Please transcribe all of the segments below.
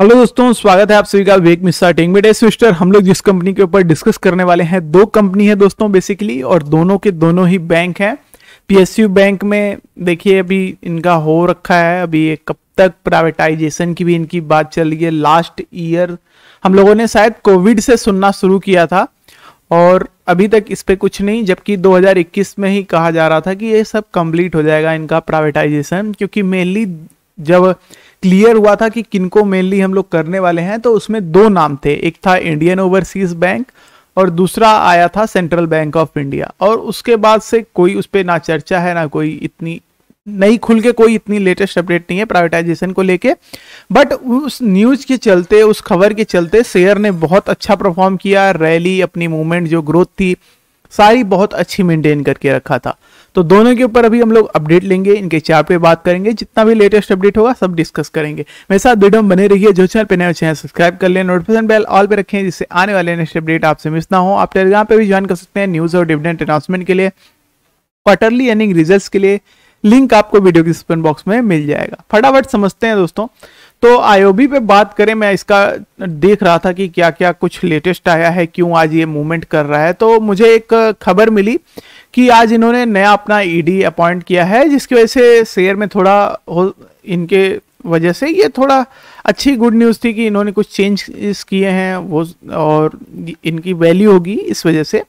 hello दोस्तों स्वागत है आप सभी का वेक मिश्रा टेंग बेटे सिस्टर हम लोग जिस कंपनी के ऊपर डिस्कस करने वाले हैं दो कंपनी है दोस्तों बेसिकली और दोनों के दोनों ही बैंक हैं पीएसयू बैंक में देखिए अभी इनका हो रखा है अभी ये कब तक प्राइवेटाइजेशन की भी इनकी बात चल रही है लास्ट ईयर हम लोगों ने शायद कोविड से सुनना शुरू किया था और अभी तक इस पर कुछ नहीं जबकि 2021 में ही कहा जा रहा था कि ये सब कंप्लीट हो जाएगा इनका प्राइवेटाइजेशन क्योंकि मेनली जब क्लियर हुआ था कि किनको मेनली हम लोग करने वाले हैं तो उसमें दो नाम थे एक था इंडियन ओवरसीज बैंक और दूसरा आया था सेंट्रल बैंक ऑफ इंडिया और उसके बाद से कोई उस पर ना चर्चा है ना कोई इतनी नई खुल के कोई इतनी लेटेस्ट अपडेट नहीं है प्राइवेटाइजेशन को लेके बट उस न्यूज के चलते उस खबर के चलते शेयर ने बहुत अच्छा परफॉर्म किया रैली अपनी मूवमेंट जो ग्रोथ थी सारी बहुत अच्छी मेंटेन करके रखा था तो दोनों के ऊपर अभी हम लोग अपडेट लेंगे इनके चार पे बात करेंगे जितना भी लेटेस्ट अपडेट होगा सब डिस्कस करेंगे मेरे साथ वीडियो में बने रहिए जो चैनल पे नए चैनल सब्सक्राइब कर लें नोटिफिकेशन बेल ऑल पे रखें जिससे आने वाले नेक्स्ट अपडेट आपसे मिस ना हो आप टेलीग्राम पे भी ज्वाइन कर सकते हैं न्यूज और डिविडेंट अनाउंसमेंट के लिए क्वार्टरली अर्निंग रिजल्ट के लिए लिंक आपको वीडियो डिस्क्रिप्शन बॉक्स में मिल जाएगा फटाफट समझते हैं दोस्तों तो आईओबी पे बात करें मैं इसका देख रहा था कि क्या क्या कुछ लेटेस्ट आया है क्यों आज ये मूवमेंट कर रहा है तो मुझे एक खबर मिली कि आज इन्होंने नया अपना ईडी e अपॉइंट किया है जिसकी वजह से शेयर में थोड़ा हो इनके वजह से ये थोड़ा अच्छी गुड न्यूज़ थी कि इन्होंने कुछ चेंज किए हैं वो और इनकी वैल्यू होगी इस वजह से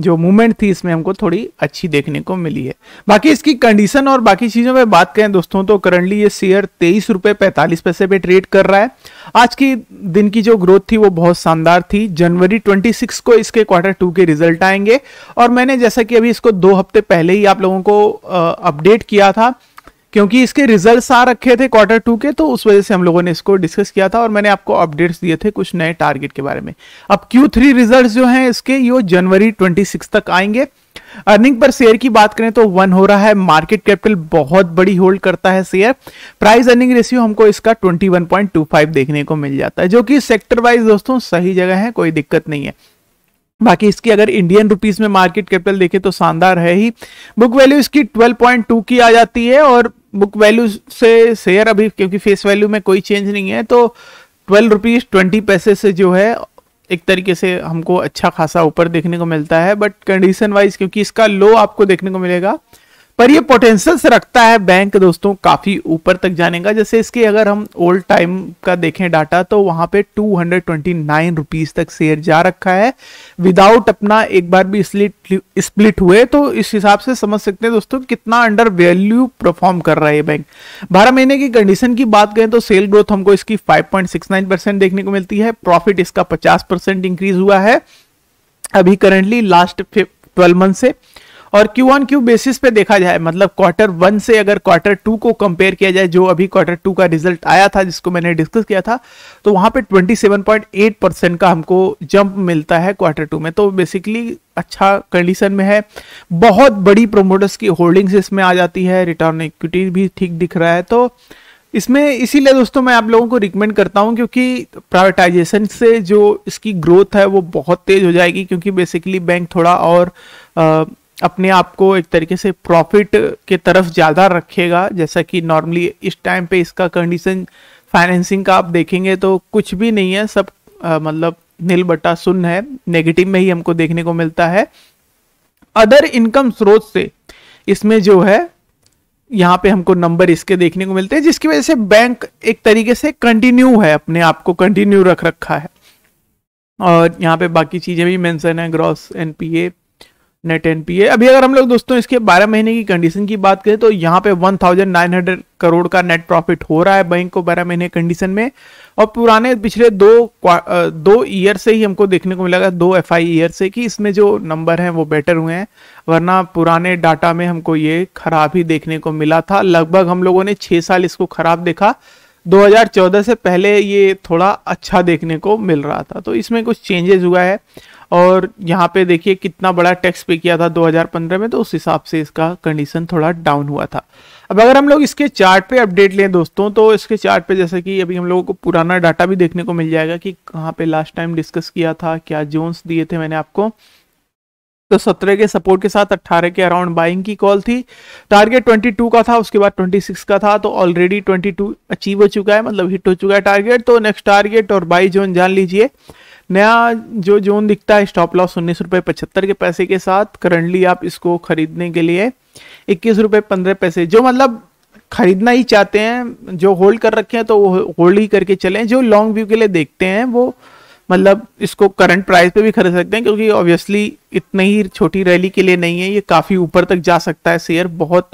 जो मूवमेंट थी इसमें हमको थोड़ी अच्छी देखने को मिली है बाकी इसकी कंडीशन और बाकी चीज़ों में बात करें दोस्तों तो करंटली ये शेयर तेईस रुपए पैंतालीस पैसे पे ट्रेड कर रहा है आज की दिन की जो ग्रोथ थी वो बहुत शानदार थी जनवरी 26 को इसके क्वार्टर टू के रिजल्ट आएंगे और मैंने जैसा कि अभी इसको दो हफ्ते पहले ही आप लोगों को अपडेट किया था क्योंकि इसके रिजल्ट्स आ रखे थे क्वार्टर टू के तो उस वजह से हम लोगों ने इसको डिस्कस किया था और मैंने आपको अपडेट्स दिए थे कुछ नए टारगेट के बारे में अब क्यू थ्री रिजल्ट जो है इसके ये जनवरी ट्वेंटी तक आएंगे अर्निंग पर शेयर की बात करें तो वन हो रहा है मार्केट कैपिटल बहुत बड़ी होल्ड करता है शेयर प्राइस अर्निंग रेशियो हमको इसका 21.25 देखने को मिल जाता है जो कि सेक्टर वाइज दोस्तों सही जगह है कोई दिक्कत नहीं है बाकी इसकी अगर इंडियन रुपीस में मार्केट कैपिटल देखें तो शानदार है ही बुक वैल्यू इसकी 12.2 की आ जाती है और बुक वैल्यू से शेयर अभी क्योंकि फेस वैल्यू में कोई चेंज नहीं है तो ट्वेल्व रुपीज़ ट्वेंटी पैसे से जो है एक तरीके से हमको अच्छा खासा ऊपर देखने को मिलता है बट कंडीशन वाइज क्योंकि इसका लो आपको देखने को मिलेगा पर ये पोटेंशियल्स रखता है बैंक दोस्तों काफी ऊपर तक जाने का जैसे इसके अगर हम ओल्ड टाइम का देखें डाटा तो वहां पे टू हंड्रेड ट्वेंटी तक शेयर जा रखा है विदाउट अपना एक बार भी स्प्लिट स्प्लिट हुए तो इस हिसाब से समझ सकते हैं दोस्तों कितना अंडर वैल्यू परफॉर्म कर रहा है बैंक बारह महीने की कंडीशन की बात करें तो सेल ग्रोथ हमको इसकी five point six nine percent देखने को मिलती है प्रॉफिट इसका पचास परसेंट इंक्रीज हुआ है अभी करंटली लास्ट ट्वेल्व मंथ से और क्यू ऑन क्यू बेसिस पे देखा जाए मतलब क्वार्टर वन से अगर क्वार्टर टू को कंपेयर किया जाए जो अभी क्वार्टर टू का रिजल्ट आया था जिसको मैंने डिस्कस किया था तो वहां पे 27.8 परसेंट का हमको जंप मिलता है क्वार्टर टू में तो बेसिकली अच्छा कंडीशन में है बहुत बड़ी प्रोमोटर्स की होल्डिंग्स इसमें आ जाती है रिटर्न इक्विटी भी ठीक दिख रहा है तो इसमें इसीलिए दोस्तों मैं आप लोगों को रिकमेंड करता हूं क्योंकि प्राइवेटाइजेशन से जो इसकी ग्रोथ है वो बहुत तेज हो जाएगी क्योंकि बेसिकली बैंक थोड़ा और अपने आप को एक तरीके से प्रॉफिट के तरफ ज़्यादा रखेगा जैसा कि नॉर्मली इस टाइम पे इसका कंडीशन फाइनेंसिंग का आप देखेंगे तो कुछ भी नहीं है सब आ, मतलब नील बट्टा सुन है नेगेटिव में ही हमको देखने को मिलता है अदर इनकम स्रोत से इसमें जो है यहाँ पे हमको नंबर इसके देखने को मिलते हैं जिसकी वजह से बैंक एक तरीके से कंटिन्यू है अपने आप को कंटिन्यू रख रखा है और यहाँ पे बाकी चीज़ें भी मेंशन है ग्रॉस एनपीए नेट एनपीए अभी अगर हम लोग दोस्तों इसके 12 महीने की कंडीशन की बात करें तो यहाँ पे 1900 करोड़ का नेट प्रॉफिट हो रहा है बैंक को 12 महीने कंडीशन में और पुराने पिछले दो दो ईयर से ही हमको देखने को मिला दो एफ आई ईयर से कि इसमें जो नंबर हैं वो बेटर हुए हैं वरना पुराने डाटा में हमको ये खराब ही देखने को मिला था लगभग हम लोगों ने छः साल इसको खराब देखा 2014 से पहले ये थोड़ा अच्छा देखने को मिल रहा था तो इसमें कुछ चेंजेस हुआ है और यहाँ पे देखिए कितना बड़ा टैक्स पे किया था 2015 में तो उस हिसाब से इसका कंडीशन थोड़ा डाउन हुआ था अब अगर हम लोग इसके चार्ट पे अपडेट लें दोस्तों तो इसके चार्ट पे जैसे कि अभी हम लोगों को पुराना डाटा भी देखने को मिल जाएगा कि कहाँ पे लास्ट टाइम डिस्कस किया था क्या जोन्स दिए थे मैंने आपको तो 17 के सपोर्ट के साथ 18 के अराउंड बाइंग की कॉल थी टारगेट 22 का था उसके बाद 26 का था तो ऑलरेडी 22 अचीव हो चुका है मतलब हिट हो चुका है टारगेट तो नेक्स्ट टारगेट और बाई जोन जान लीजिए नया जो जोन दिखता है स्टॉप लॉस उन्नीस रुपये पचहत्तर के पैसे के साथ करंटली आप इसको खरीदने के लिए इक्कीस रुपये पंद्रह पैसे जो मतलब खरीदना ही चाहते हैं जो होल्ड कर रखे हैं तो वो होल्ड ही करके चलें जो लॉन्ग व्यू के लिए देखते हैं वो मतलब इसको करंट प्राइस पे भी खरीद सकते हैं क्योंकि ऑब्वियसली इतनी ही छोटी रैली के लिए नहीं है ये काफ़ी ऊपर तक जा सकता है शेयर बहुत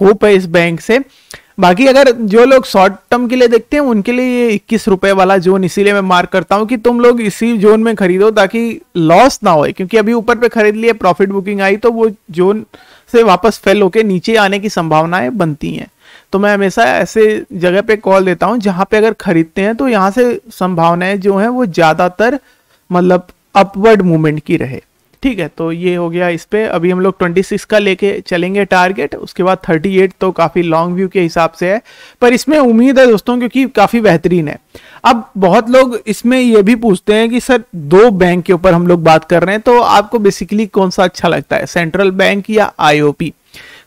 होप है इस बैंक से बाकी अगर जो लोग शॉर्ट टर्म के लिए देखते हैं उनके लिए ये इक्कीस रुपए वाला जोन इसीलिए मैं मार्क करता हूँ कि तुम लोग इसी जोन में खरीदो ताकि लॉस ना हो क्योंकि अभी ऊपर पे खरीद लिए प्रॉफिट बुकिंग आई तो वो जोन से वापस फेल होके नीचे आने की संभावनाएं बनती हैं तो मैं हमेशा ऐसे जगह पे कॉल देता हूँ जहाँ पे अगर खरीदते हैं तो यहाँ से संभावनाएं जो हैं वो ज़्यादातर मतलब अपवर्ड मूवमेंट की रहे ठीक है तो ये हो गया इस पर अभी हम लोग 26 का लेके चलेंगे टारगेट उसके बाद 38 तो काफ़ी लॉन्ग व्यू के हिसाब से है पर इसमें उम्मीद है दोस्तों क्योंकि काफ़ी बेहतरीन है अब बहुत लोग इसमें ये भी पूछते हैं कि सर दो बैंक के ऊपर हम लोग बात कर रहे हैं तो आपको बेसिकली कौन सा अच्छा लगता है सेंट्रल बैंक या आई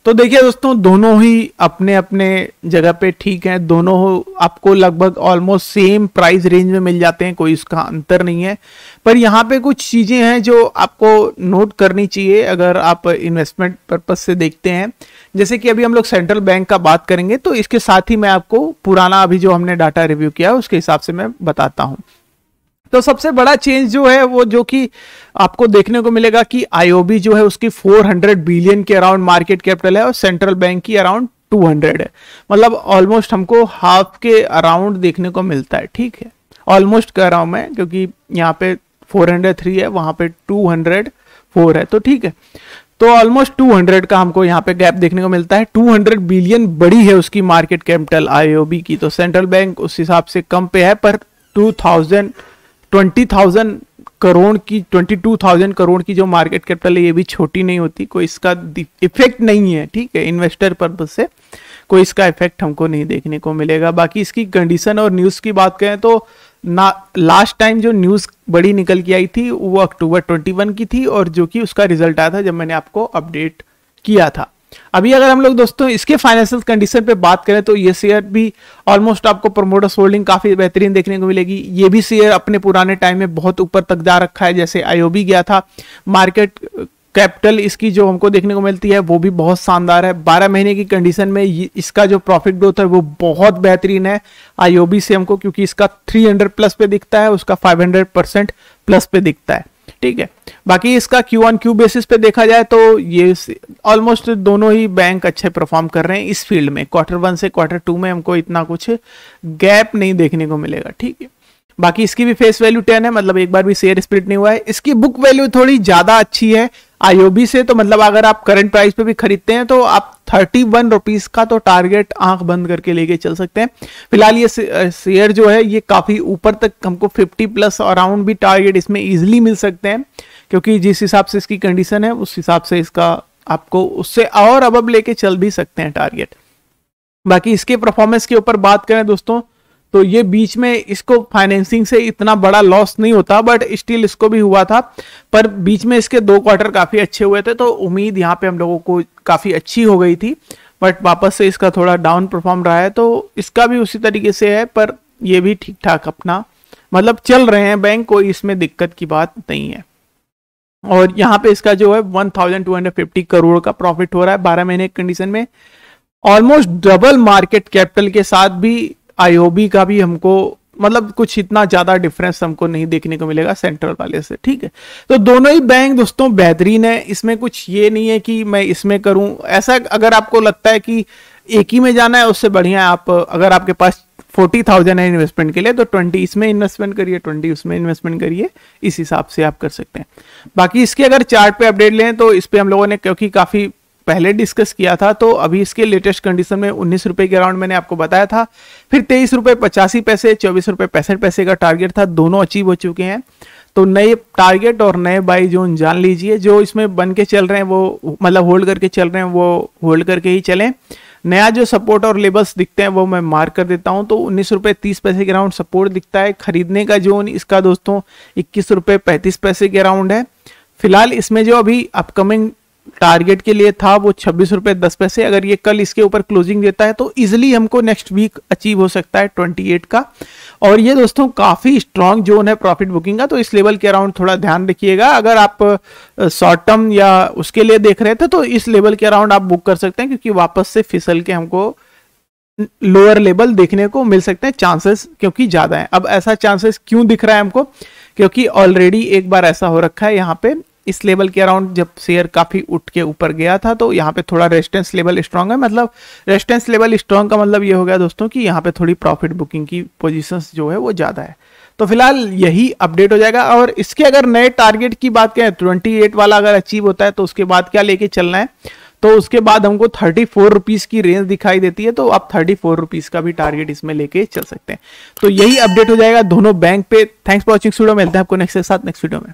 तो देखिए दोस्तों दोनों ही अपने अपने जगह पे ठीक हैं दोनों आपको लगभग ऑलमोस्ट सेम प्राइस रेंज में मिल जाते हैं कोई इसका अंतर नहीं है पर यहाँ पे कुछ चीज़ें हैं जो आपको नोट करनी चाहिए अगर आप इन्वेस्टमेंट पर्पज से देखते हैं जैसे कि अभी हम लोग सेंट्रल बैंक का बात करेंगे तो इसके साथ ही मैं आपको पुराना अभी जो हमने डाटा रिव्यू किया उसके हिसाब से मैं बताता हूँ तो सबसे बड़ा चेंज जो है वो जो कि आपको देखने को मिलेगा कि आईओबी जो है उसकी 400 बिलियन के अराउंड मार्केट कैपिटल है और सेंट्रल बैंक की अराउंड 200 है मतलब ऑलमोस्ट हमको हाफ के अराउंड देखने को मिलता है ठीक है ऑलमोस्ट कह रहा हूं मैं क्योंकि यहाँ पे 403 है वहां पे 204 है तो ठीक है तो ऑलमोस्ट 200 का हमको यहाँ पे गैप देखने को मिलता है 200 बिलियन बड़ी है उसकी मार्केट कैपिटल आईओबी की तो सेंट्रल बैंक उस हिसाब से कम पे है पर 2000 ट्वेंटी थाउजेंड करोड़ की ट्वेंटी टू थाउजेंड करोड़ की जो मार्केट कैपिटल है ये भी छोटी नहीं होती कोई इसका इफेक्ट नहीं है ठीक है इन्वेस्टर पर्पज से कोई इसका इफेक्ट हमको नहीं देखने को मिलेगा बाकी इसकी कंडीशन और न्यूज़ की बात करें तो ना लास्ट टाइम जो न्यूज़ बड़ी निकल के आई थी वो अक्टूबर ट्वेंटी की थी और जो कि उसका रिजल्ट आया था जब मैंने आपको अपडेट किया था अभी अगर हम लोग दोस्तों इसके फाइनेंशियल कंडीशन पे बात करें तो ये शेयर भी ऑलमोस्ट आपको प्रमोटर्स होल्डिंग काफी बेहतरीन देखने को मिलेगी ये भी शेयर अपने पुराने टाइम में बहुत ऊपर तक जा रखा है जैसे आईओबी गया था मार्केट कैपिटल uh, इसकी जो हमको देखने को मिलती है वो भी बहुत शानदार है 12 महीने की कंडीशन में इसका जो प्रॉफिट ग्रोथ है वो बहुत बेहतरीन है आईओबी से हमको क्योंकि इसका 300 प्लस पे दिखता है उसका 500 परसेंट प्लस पे दिखता है ठीक है बाकी इसका क्यू ऑन क्यू बेसिस पे देखा जाए तो ये ऑलमोस्ट दोनों ही बैंक अच्छे परफॉर्म कर रहे हैं इस फील्ड में क्वार्टर वन से क्वार्टर टू में हमको इतना कुछ गैप नहीं देखने को मिलेगा ठीक है बाकी इसकी भी फेस वैल्यू टेन है मतलब एक बार भी शेयर स्प्लिट नहीं हुआ है इसकी बुक वैल्यू थोड़ी ज्यादा अच्छी है आईओबी से तो मतलब अगर आप करंट प्राइस पे भी खरीदते हैं तो आप थर्टी वन रुपीज का तो टारगेट आंख बंद करके लेके चल सकते हैं फिलहाल ये शेयर जो है ये काफी ऊपर तक हमको फिफ्टी प्लस अराउंड भी टारगेट इसमें ईजिली मिल सकते हैं क्योंकि जिस हिसाब से इसकी कंडीशन है उस हिसाब से इसका आपको उससे और अब लेके चल भी सकते हैं टारगेट बाकी इसके परफॉर्मेंस के ऊपर बात करें दोस्तों तो ये बीच में इसको फाइनेंसिंग से इतना बड़ा लॉस नहीं होता बट स्टिल इसको भी हुआ था पर बीच में इसके दो क्वार्टर काफी अच्छे हुए थे तो उम्मीद यहाँ पे हम लोगों को काफी अच्छी हो गई थी बट वापस से इसका थोड़ा डाउन परफॉर्म रहा है तो इसका भी उसी तरीके से है पर ये भी ठीक ठाक अपना मतलब चल रहे हैं बैंक कोई इसमें दिक्कत की बात नहीं है और यहाँ पे इसका जो है 1250 करोड़ का प्रॉफिट हो रहा है 12 महीने कंडीशन में ऑलमोस्ट डबल मार्केट कैपिटल के साथ भी आईओबी का भी हमको मतलब कुछ इतना ज्यादा डिफरेंस हमको नहीं देखने को मिलेगा सेंट्रल वाले से ठीक है तो दोनों ही बैंक दोस्तों बेहतरीन है इसमें कुछ ये नहीं है कि मैं इसमें करूं ऐसा अगर आपको लगता है कि एक ही में जाना है उससे बढ़िया है आप अगर आपके पास फोर्टी थाउजेंड है इन्वेस्टमेंट के लिए तो ट्वेंटी इसमें इन्वेस्टमेंट करिए ट्वेंटी उसमें इन्वेस्टमेंट करिए इस हिसाब से आप कर सकते हैं बाकी इसके अगर चार्ट पे अपडेट लें तो इस पर हम लोगों ने क्योंकि काफ़ी पहले डिस्कस किया था तो अभी इसके लेटेस्ट कंडीशन में उन्नीस रुपए के अराउंड मैंने आपको बताया था फिर तेईस रुपए पचासी पैसे चौबीस रुपए पैंसठ पैसे का टारगेट था दोनों अचीव हो चुके हैं तो नए टारगेट और नए बाई जोन जान लीजिए जो इसमें बन के चल रहे हैं वो मतलब होल्ड करके चल रहे हैं वो होल्ड करके ही चलें नया जो सपोर्ट और लेबल्स दिखते हैं वो मैं मार्क कर देता हूं तो उन्नीस रुपये तीस पैसे के राउंड सपोर्ट दिखता है खरीदने का जोन इसका दोस्तों इक्कीस रुपये पैंतीस पैसे के राउंड है फिलहाल इसमें जो अभी अपकमिंग टारगेट के लिए था वो छब्बीस रुपए दस पैसे अगर ये कल इसके ऊपर क्लोजिंग देता है तो इजिली हमको नेक्स्ट वीक अचीव हो सकता है ट्वेंटी एट का और ये दोस्तों काफी स्ट्रांग जोन है प्रॉफिट बुकिंग का तो इस लेवल के अराउंड थोड़ा ध्यान रखिएगा अगर आप शॉर्ट टर्म या उसके लिए देख रहे थे तो इस लेवल के अराउंड आप बुक कर सकते हैं क्योंकि वापस से फिसल के हमको लोअर लेवल देखने को मिल सकते हैं चांसेस क्योंकि ज्यादा है अब ऐसा चांसेस क्यों दिख रहा है हमको क्योंकि ऑलरेडी एक बार ऐसा हो रखा है यहाँ पे इस लेवल के अराउंड जब शेयर काफ़ी उठ के ऊपर गया था तो यहाँ पे थोड़ा रेजिस्टेंस लेवल स्ट्रांग है मतलब रेजिस्टेंस लेवल स्ट्रांग का मतलब ये हो गया दोस्तों कि यहाँ पे थोड़ी प्रॉफिट बुकिंग की पोजिशन जो है वो ज़्यादा है तो फिलहाल यही अपडेट हो जाएगा और इसके अगर नए टारगेट की बात करें ट्वेंटी एट वाला अगर अचीव होता है तो उसके बाद क्या लेके चलना है तो उसके बाद हमको थर्टी फोर रुपीज़ की रेंज दिखाई देती है तो आप थर्टी फोर रुपीज़ का भी टारगेट इसमें लेके चल सकते हैं तो यही अपडेट हो जाएगा दोनों बैंक पे थैंक्स फॉर वॉचिंग स्टूडियो मिलते हैं आपको नेक्स्ट के साथ नेक्स्ट वीडियो में